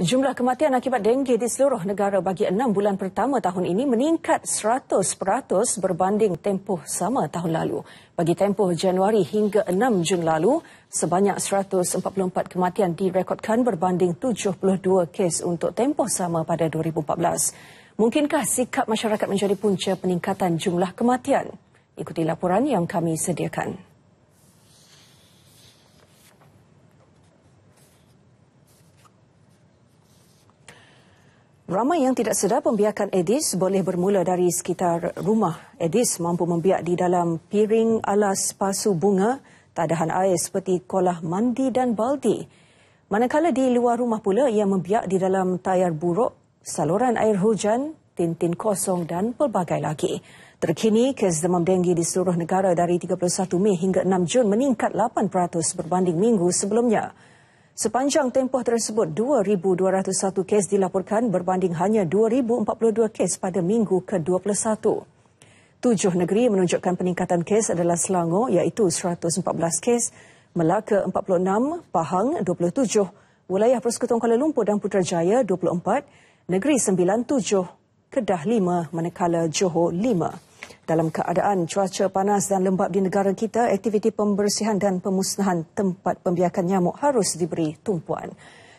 Jumlah kematian akibat dengue di seluruh negara bagi enam bulan pertama tahun ini meningkat 100% berbanding tempoh sama tahun lalu. Bagi tempoh Januari hingga 6 Jun lalu, sebanyak 144 kematian direkodkan berbanding 72 kes untuk tempoh sama pada 2014. Mungkinkah sikap masyarakat menjadi punca peningkatan jumlah kematian? Ikuti laporan yang kami sediakan. Ramai yang tidak sedar pembiakan Edis boleh bermula dari sekitar rumah. Edis mampu membiak di dalam piring alas pasu bunga, tadahan air seperti kolah mandi dan baldi. Manakala di luar rumah pula, ia membiak di dalam tayar buruk, saluran air hujan, tintin kosong dan pelbagai lagi. Terkini, kes demam denggi di seluruh negara dari 31 Mei hingga 6 Jun meningkat 8% berbanding minggu sebelumnya. Sepanjang tempoh tersebut, 2,201 kes dilaporkan berbanding hanya 2,042 kes pada minggu ke-21. Tujuh negeri menunjukkan peningkatan kes adalah Selangor iaitu 114 kes, Melaka 46, Pahang 27, Wilayah Persekutuan Kuala Lumpur dan Putrajaya 24, Negeri 97, Kedah 5 manakala Johor 5. Dalam keadaan cuaca panas dan lembab di negara kita, aktiviti pembersihan dan pemusnahan tempat pembiakan nyamuk harus diberi tumpuan.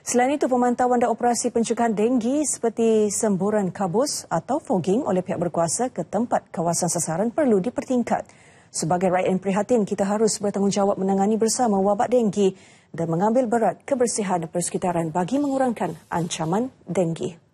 Selain itu, pemantauan dan operasi pencegahan denggi seperti semburan kabus atau fogging oleh pihak berkuasa ke tempat kawasan sasaran perlu dipertingkat. Sebagai rakyat yang prihatin, kita harus bertanggungjawab menangani bersama wabak denggi dan mengambil berat kebersihan persekitaran bagi mengurangkan ancaman denggi.